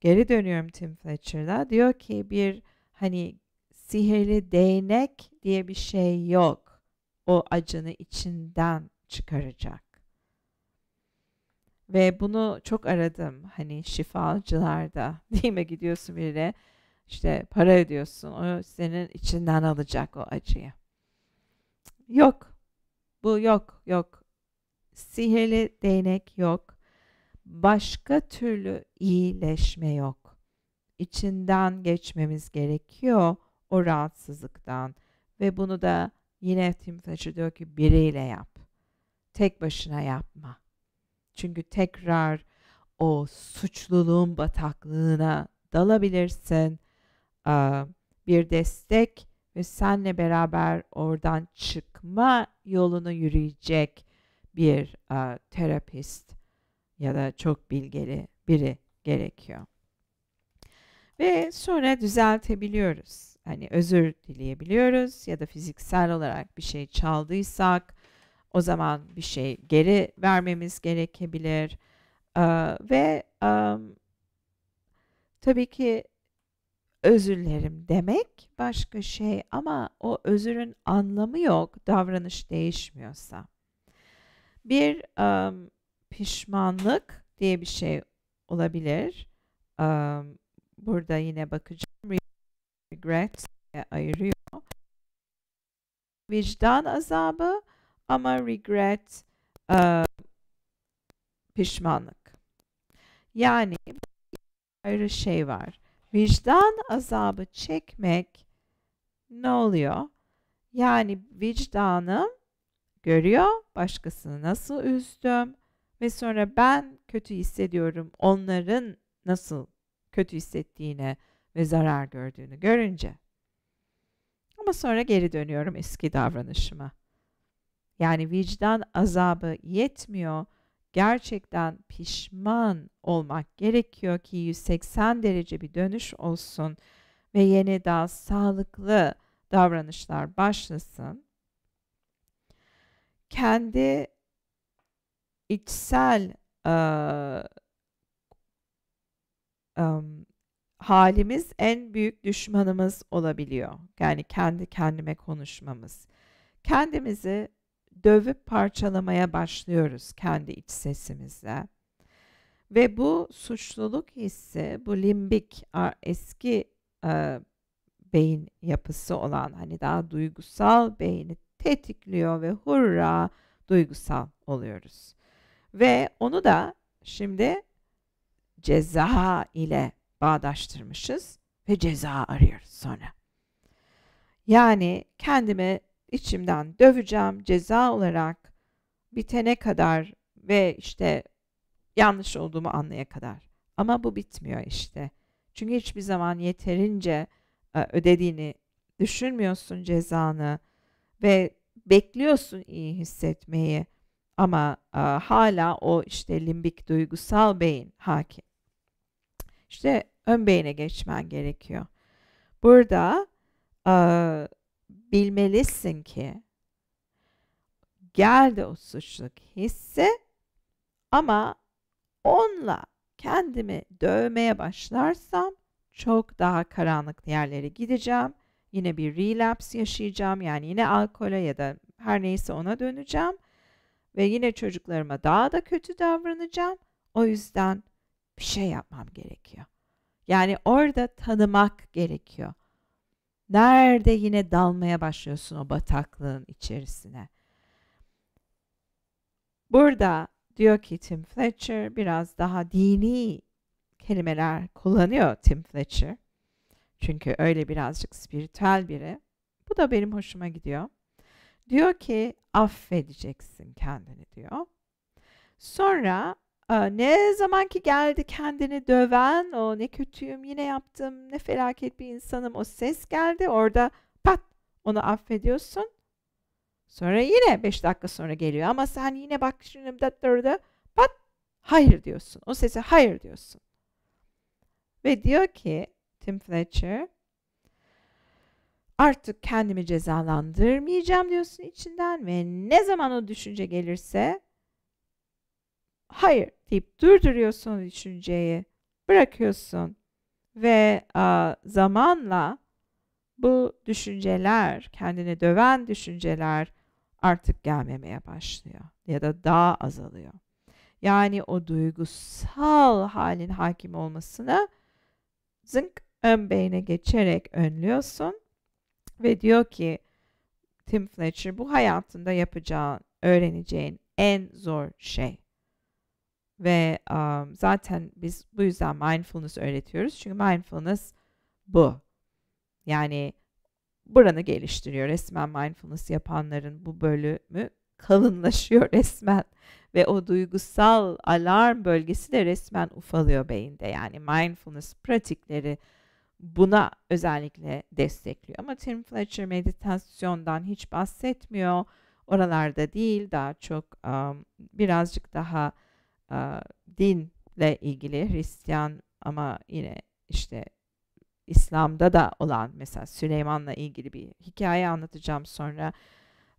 Geri dönüyorum Tim Fletcher'da. Diyor ki bir hani sihirli değnek diye bir şey yok. O acını içinden çıkaracak. Ve bunu çok aradım hani şifacılarda [laughs] değil mi gidiyorsun birine işte para ödüyorsun o senin içinden alacak o acıyı. Yok bu yok yok sihirli değnek yok başka türlü iyileşme yok. İçinden geçmemiz gerekiyor o rahatsızlıktan ve bunu da yine Tim Thatcher diyor ki biriyle yap. Tek başına yapma. Çünkü tekrar o suçluluğun bataklığına dalabilirsin. Bir destek ve senle beraber oradan çıkma yolunu yürüyecek bir terapist ya da çok bilgeli biri gerekiyor. Ve sonra düzeltebiliyoruz. Hani özür dileyebiliyoruz ya da fiziksel olarak bir şey çaldıysak o zaman bir şey geri vermemiz gerekebilir. Ee, ve um, tabii ki özürlerim demek başka şey ama o özürün anlamı yok davranış değişmiyorsa. Bir um, pişmanlık diye bir şey olabilir. Um, burada yine bakacağım. Regret ayırıyor. Vicdan azabı ama regret um, pişmanlık. Yani ayrı şey var. Vicdan azabı çekmek ne oluyor? Yani vicdanım görüyor başkasını nasıl üzdüm, ve sonra ben kötü hissediyorum onların nasıl kötü hissettiğine ve zarar gördüğünü görünce. Ama sonra geri dönüyorum eski davranışıma. Yani vicdan azabı yetmiyor. Gerçekten pişman olmak gerekiyor ki 180 derece bir dönüş olsun ve yeni daha sağlıklı davranışlar başlasın. Kendi içsel e, e, halimiz en büyük düşmanımız olabiliyor. Yani kendi kendime konuşmamız. Kendimizi dövüp parçalamaya başlıyoruz kendi iç sesimizle. Ve bu suçluluk hissi, bu limbik eski e, beyin yapısı olan hani daha duygusal beyni tetikliyor ve hurra duygusal oluyoruz. Ve onu da şimdi ceza ile bağdaştırmışız ve ceza arıyoruz sonra. Yani kendimi içimden döveceğim ceza olarak bitene kadar ve işte yanlış olduğumu anlaya kadar. Ama bu bitmiyor işte. Çünkü hiçbir zaman yeterince e, ödediğini düşünmüyorsun cezanı ve bekliyorsun iyi hissetmeyi. Ama e, hala o işte limbik duygusal beyin hakim. İşte ön beyine geçmen gerekiyor. Burada e, bilmelisin ki geldi o suçluk hissi ama onunla kendimi dövmeye başlarsam çok daha karanlık yerlere gideceğim. Yine bir relaps yaşayacağım yani yine alkole ya da her neyse ona döneceğim ve yine çocuklarıma daha da kötü davranacağım. O yüzden bir şey yapmam gerekiyor. Yani orada tanımak gerekiyor. Nerede yine dalmaya başlıyorsun o bataklığın içerisine. Burada diyor ki Tim Fletcher biraz daha dini kelimeler kullanıyor Tim Fletcher. Çünkü öyle birazcık spiritüel biri. Bu da benim hoşuma gidiyor. Diyor ki affedeceksin kendini diyor. Sonra ne zaman ki geldi kendini döven o ne kötüyüm yine yaptım ne felaket bir insanım o ses geldi orada pat onu affediyorsun. Sonra yine 5 dakika sonra geliyor ama sen yine bak şimdi da pat hayır diyorsun. O sese hayır diyorsun. Ve diyor ki Tim Fletcher artık kendimi cezalandırmayacağım diyorsun içinden ve ne zaman o düşünce gelirse hayır deyip durduruyorsun düşünceyi bırakıyorsun ve a, zamanla bu düşünceler kendini döven düşünceler artık gelmemeye başlıyor ya da daha azalıyor. Yani o duygusal halin hakim olmasını zınk ön beyne geçerek önlüyorsun ve diyor ki Tim Fletcher bu hayatında yapacağın, öğreneceğin en zor şey. Ve um, zaten biz bu yüzden mindfulness öğretiyoruz. Çünkü mindfulness bu. Yani buranı geliştiriyor. Resmen mindfulness yapanların bu bölümü kalınlaşıyor [laughs] resmen ve o duygusal alarm bölgesi de resmen ufalıyor beyinde. Yani mindfulness pratikleri buna özellikle destekliyor. Ama Tim Fletcher meditasyondan hiç bahsetmiyor. Oralarda değil daha çok um, birazcık daha uh, dinle ilgili Hristiyan ama yine işte İslam'da da olan mesela Süleyman'la ilgili bir hikaye anlatacağım sonra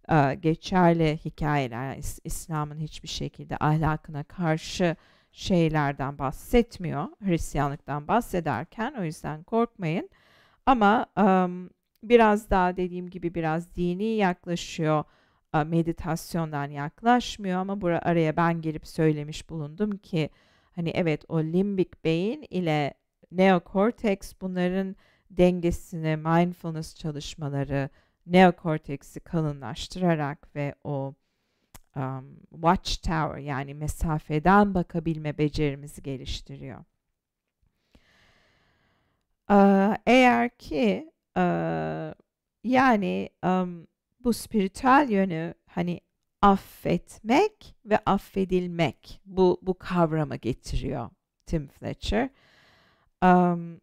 uh, geçerli hikayeler yani İslam'ın hiçbir şekilde ahlakına karşı şeylerden bahsetmiyor Hristiyanlıktan bahsederken o yüzden korkmayın ama um, biraz daha dediğim gibi biraz dini yaklaşıyor e, meditasyondan yaklaşmıyor ama bura araya ben girip söylemiş bulundum ki hani evet o limbik beyin ile neokorteks bunların dengesini mindfulness çalışmaları neokorteksi kalınlaştırarak ve o um, watchtower yani mesafeden bakabilme becerimizi geliştiriyor. Ee, eğer ki e, yani um, bu spiritüel yönü hani affetmek ve affedilmek bu bu kavrama getiriyor Tim Fletcher. Um,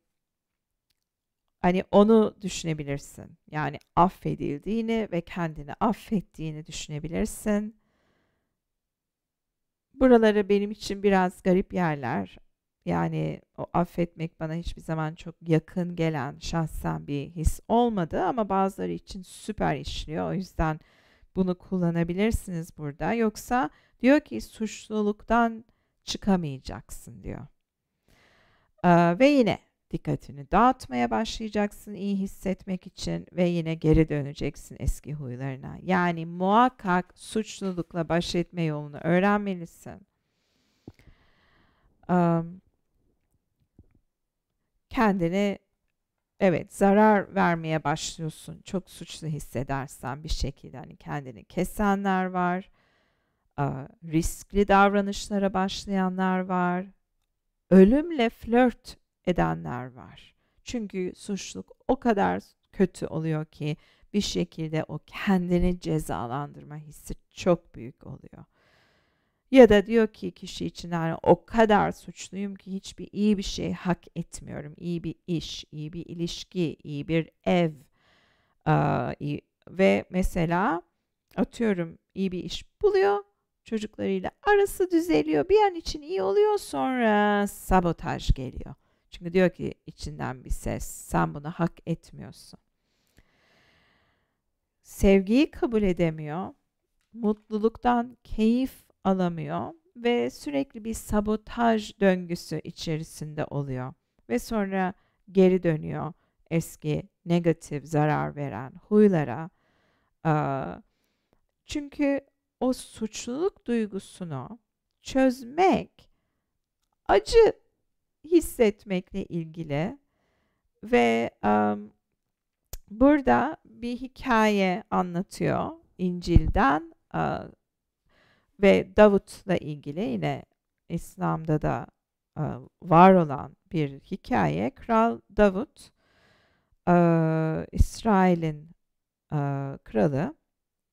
hani onu düşünebilirsin. Yani affedildiğini ve kendini affettiğini düşünebilirsin. Buraları benim için biraz garip yerler. Yani o affetmek bana hiçbir zaman çok yakın gelen şahsen bir his olmadı ama bazıları için süper işliyor. O yüzden bunu kullanabilirsiniz burada. Yoksa diyor ki suçluluktan çıkamayacaksın diyor. Ee, ve yine Dikkatini dağıtmaya başlayacaksın iyi hissetmek için ve yine geri döneceksin eski huylarına. Yani muhakkak suçlulukla baş etme yolunu öğrenmelisin. Um, kendini evet zarar vermeye başlıyorsun. Çok suçlu hissedersen bir şekilde hani kendini kesenler var. Riskli davranışlara başlayanlar var. Ölümle flört edenler var. Çünkü suçluk o kadar kötü oluyor ki bir şekilde o kendini cezalandırma hissi çok büyük oluyor. Ya da diyor ki kişi için yani o kadar suçluyum ki hiçbir iyi bir şey hak etmiyorum. İyi bir iş, iyi bir ilişki, iyi bir ev ee, iyi. ve mesela atıyorum iyi bir iş buluyor çocuklarıyla arası düzeliyor bir an için iyi oluyor sonra sabotaj geliyor. Çünkü diyor ki içinden bir ses sen bunu hak etmiyorsun. Sevgiyi kabul edemiyor. Mutluluktan keyif alamıyor ve sürekli bir sabotaj döngüsü içerisinde oluyor ve sonra geri dönüyor eski negatif zarar veren huylara. Çünkü o suçluluk duygusunu çözmek acı hissetmekle ilgili ve um, burada bir hikaye anlatıyor İncil'den uh, ve Davut'la ilgili yine İslam'da da uh, var olan bir hikaye. Kral Davut, uh, İsrail'in uh, kralı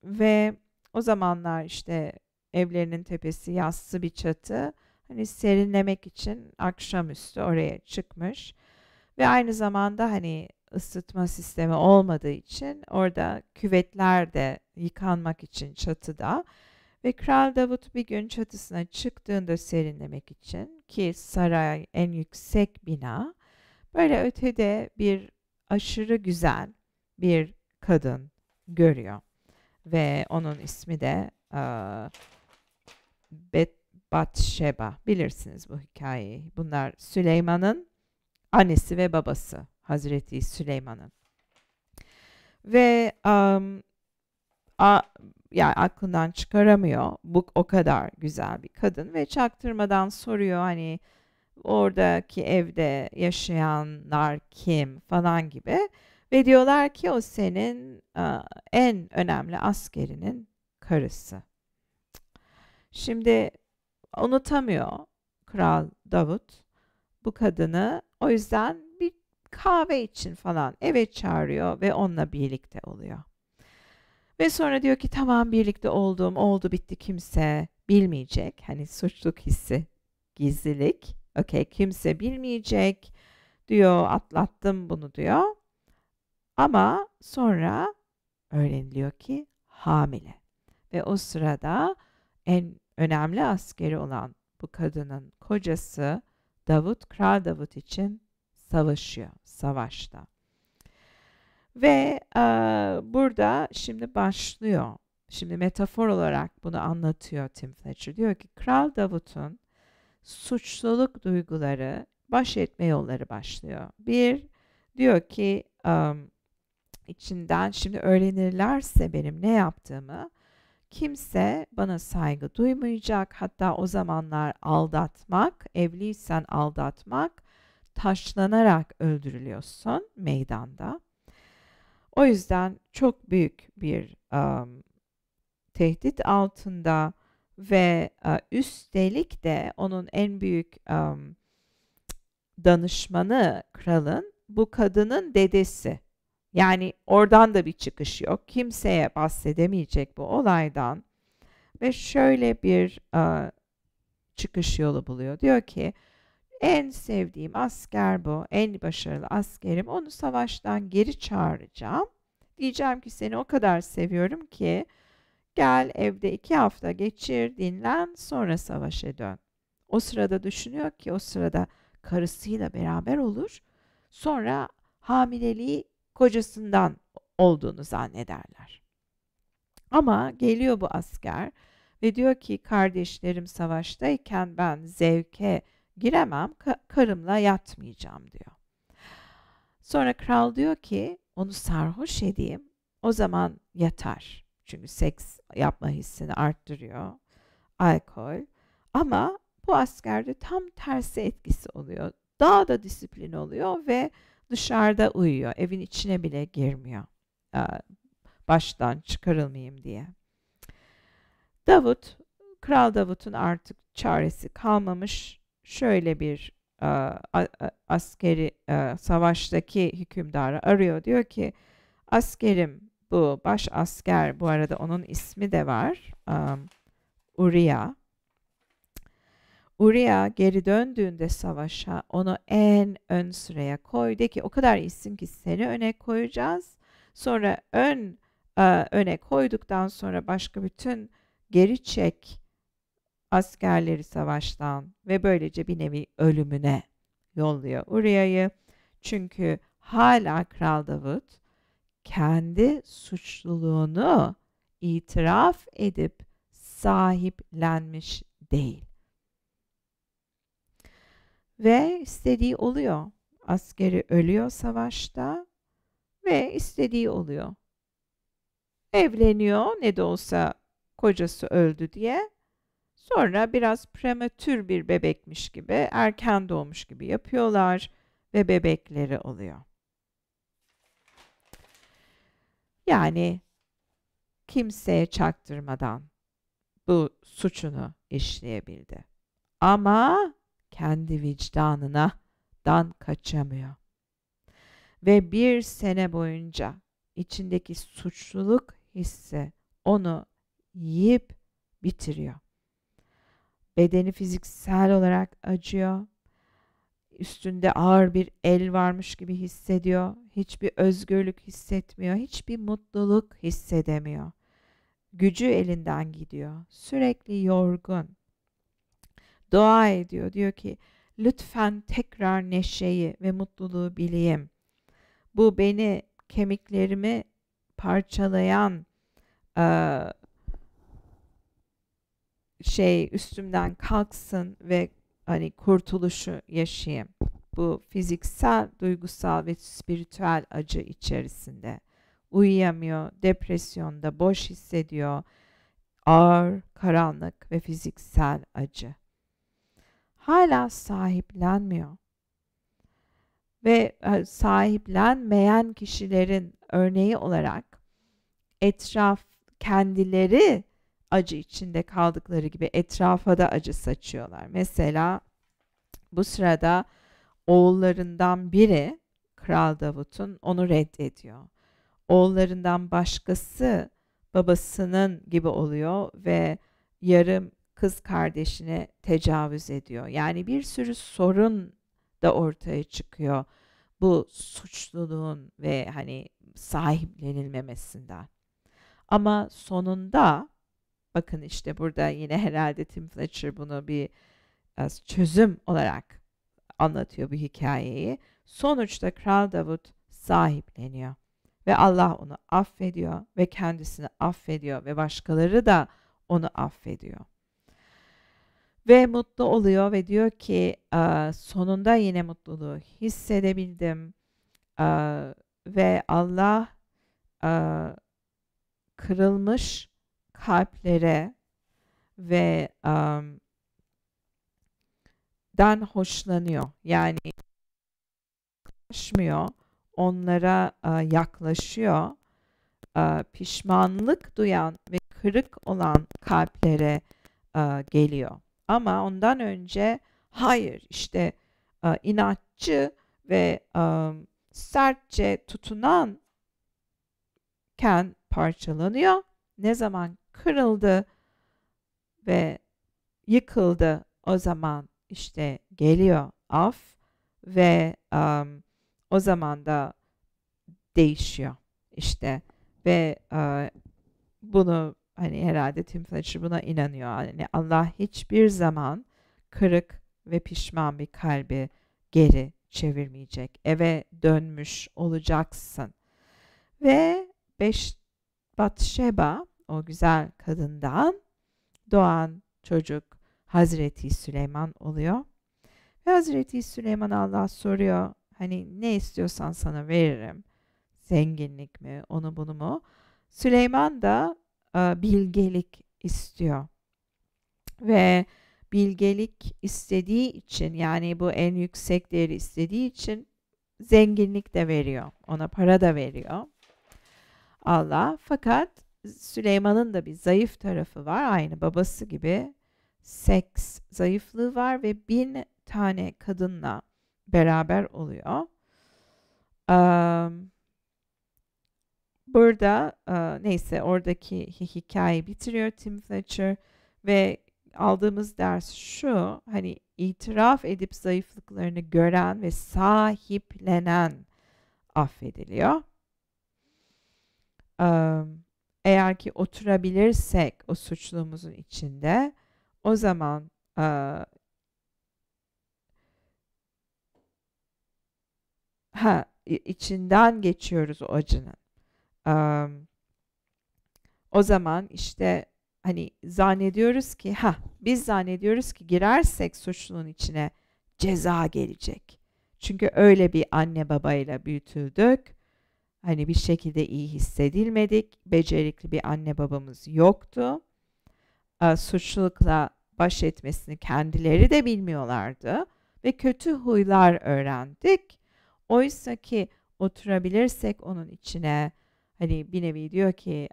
ve o zamanlar işte evlerinin tepesi yassı bir çatı Hani serinlemek için akşamüstü oraya çıkmış. Ve aynı zamanda hani ısıtma sistemi olmadığı için orada küvetler de yıkanmak için çatıda. Ve Kral Davut bir gün çatısına çıktığında serinlemek için ki saray en yüksek bina böyle ötede bir aşırı güzel bir kadın görüyor. Ve onun ismi de uh, Bet Batşeba. Bilirsiniz bu hikayeyi. Bunlar Süleyman'ın annesi ve babası. Hazreti Süleyman'ın. Ve um, a, yani aklından çıkaramıyor. Bu o kadar güzel bir kadın ve çaktırmadan soruyor hani oradaki evde yaşayanlar kim falan gibi. Ve diyorlar ki o senin a, en önemli askerinin karısı. Şimdi unutamıyor Kral Davut bu kadını. O yüzden bir kahve için falan eve çağırıyor ve onunla birlikte oluyor. Ve sonra diyor ki tamam birlikte oldum, oldu bitti kimse bilmeyecek. Hani suçluk hissi, gizlilik. Okey kimse bilmeyecek diyor atlattım bunu diyor. Ama sonra öğreniliyor ki hamile. Ve o sırada en Önemli askeri olan bu kadının kocası Davut, Kral Davut için savaşıyor savaşta. Ve e, burada şimdi başlıyor. Şimdi metafor olarak bunu anlatıyor Tim Fletcher. Diyor ki Kral Davut'un suçluluk duyguları baş etme yolları başlıyor. Bir diyor ki e, içinden şimdi öğrenirlerse benim ne yaptığımı Kimse bana saygı duymayacak. Hatta o zamanlar aldatmak, evliysen aldatmak taşlanarak öldürülüyorsun meydanda. O yüzden çok büyük bir um, tehdit altında ve uh, üstelik de onun en büyük um, danışmanı kralın bu kadının dedesi. Yani oradan da bir çıkış yok. Kimseye bahsedemeyecek bu olaydan. Ve şöyle bir e, çıkış yolu buluyor. Diyor ki en sevdiğim asker bu, en başarılı askerim. Onu savaştan geri çağıracağım. Diyeceğim ki seni o kadar seviyorum ki gel evde iki hafta geçir, dinlen, sonra savaşa dön. O sırada düşünüyor ki o sırada karısıyla beraber olur. Sonra hamileliği kocasından olduğunu zannederler. Ama geliyor bu asker ve diyor ki kardeşlerim savaştayken ben zevke giremem, karımla yatmayacağım diyor. Sonra kral diyor ki onu sarhoş edeyim o zaman yatar. Çünkü seks yapma hissini arttırıyor alkol. Ama bu askerde tam tersi etkisi oluyor. Daha da disiplin oluyor ve dışarıda uyuyor. Evin içine bile girmiyor. Baştan çıkarılmayayım diye. Davut, Kral Davut'un artık çaresi kalmamış. Şöyle bir askeri savaştaki hükümdarı arıyor. Diyor ki askerim bu baş asker bu arada onun ismi de var. Uriah. Uriah geri döndüğünde savaşa onu en ön sıraya koy. De ki o kadar iyisin ki seni öne koyacağız. Sonra ön e, öne koyduktan sonra başka bütün geri çek askerleri savaştan ve böylece bir nevi ölümüne yolluyor Uriya'yı. Çünkü hala Kral Davut kendi suçluluğunu itiraf edip sahiplenmiş değil ve istediği oluyor. Askeri ölüyor savaşta ve istediği oluyor. Evleniyor ne de olsa kocası öldü diye. Sonra biraz prematür bir bebekmiş gibi, erken doğmuş gibi yapıyorlar ve bebekleri oluyor. Yani kimseye çaktırmadan bu suçunu işleyebildi. Ama kendi vicdanına dan kaçamıyor. Ve bir sene boyunca içindeki suçluluk hissi onu yiyip bitiriyor. Bedeni fiziksel olarak acıyor. Üstünde ağır bir el varmış gibi hissediyor. Hiçbir özgürlük hissetmiyor. Hiçbir mutluluk hissedemiyor. Gücü elinden gidiyor. Sürekli yorgun dua ediyor. Diyor ki lütfen tekrar neşeyi ve mutluluğu bileyim. Bu beni kemiklerimi parçalayan e, şey üstümden kalksın ve hani kurtuluşu yaşayayım. Bu fiziksel, duygusal ve spiritüel acı içerisinde uyuyamıyor, depresyonda boş hissediyor, ağır, karanlık ve fiziksel acı hala sahiplenmiyor. Ve e, sahiplenmeyen kişilerin örneği olarak etraf kendileri acı içinde kaldıkları gibi etrafa da acı saçıyorlar. Mesela bu sırada oğullarından biri Kral Davut'un onu reddediyor. Oğullarından başkası babasının gibi oluyor ve yarım kız kardeşine tecavüz ediyor. Yani bir sürü sorun da ortaya çıkıyor bu suçluluğun ve hani sahiplenilmemesinden. Ama sonunda bakın işte burada yine herhalde Tim Fletcher bunu bir e, çözüm olarak anlatıyor bu hikayeyi. Sonuçta Kral Davut sahipleniyor ve Allah onu affediyor ve kendisini affediyor ve başkaları da onu affediyor. Ve mutlu oluyor ve diyor ki sonunda yine mutluluğu hissedebildim. Ve Allah kırılmış kalplere ve dan hoşlanıyor. Yani yaklaşmıyor, onlara yaklaşıyor. Pişmanlık duyan ve kırık olan kalplere geliyor. Ama ondan önce hayır işte e, inatçı ve e, sertçe tutunan ken parçalanıyor. Ne zaman kırıldı ve yıkıldı o zaman işte geliyor af ve um, o zaman da değişiyor işte ve uh, bunu hani herhalde Tim Thatcher buna inanıyor. Hani Allah hiçbir zaman kırık ve pişman bir kalbi geri çevirmeyecek. Eve dönmüş olacaksın. Ve beş Batşeba o güzel kadından doğan çocuk Hazreti Süleyman oluyor. Ve Hazreti Süleyman Allah soruyor hani ne istiyorsan sana veririm. Zenginlik mi onu bunu mu? Süleyman da e, bilgelik istiyor. Ve bilgelik istediği için yani bu en yüksek değeri istediği için zenginlik de veriyor. Ona para da veriyor. Allah fakat Süleyman'ın da bir zayıf tarafı var. Aynı babası gibi seks zayıflığı var ve bin tane kadınla beraber oluyor. Um, burada neyse oradaki hikayeyi bitiriyor Tim Fletcher ve aldığımız ders şu hani itiraf edip zayıflıklarını gören ve sahiplenen affediliyor. eğer ki oturabilirsek o suçluğumuzun içinde o zaman ha içinden geçiyoruz o acının. Ee, o zaman işte hani zannediyoruz ki ha biz zannediyoruz ki girersek suçlunun içine ceza gelecek. Çünkü öyle bir anne babayla büyütüldük. Hani bir şekilde iyi hissedilmedik. Becerikli bir anne babamız yoktu. E, suçlulukla baş etmesini kendileri de bilmiyorlardı ve kötü huylar öğrendik. Oysa ki oturabilirsek onun içine Hani bir nevi diyor ki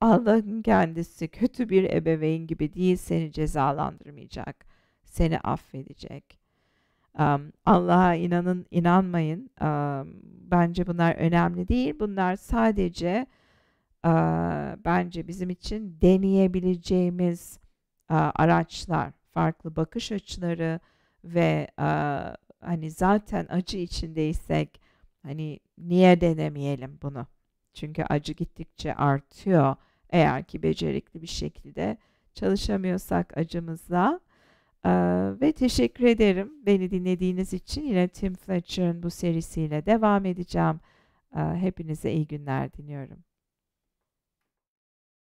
Allah'ın kendisi kötü bir ebeveyn gibi değil seni cezalandırmayacak. Seni affedecek. Um, Allah'a inanın, inanmayın. Um, bence bunlar önemli değil. Bunlar sadece uh, bence bizim için deneyebileceğimiz uh, araçlar, farklı bakış açıları ve uh, hani zaten acı içindeysek hani niye denemeyelim bunu? Çünkü acı gittikçe artıyor. Eğer ki becerikli bir şekilde çalışamıyorsak acımızla. ve teşekkür ederim beni dinlediğiniz için. Yine Tim Fletcher'ın bu serisiyle devam edeceğim. hepinize iyi günler diliyorum.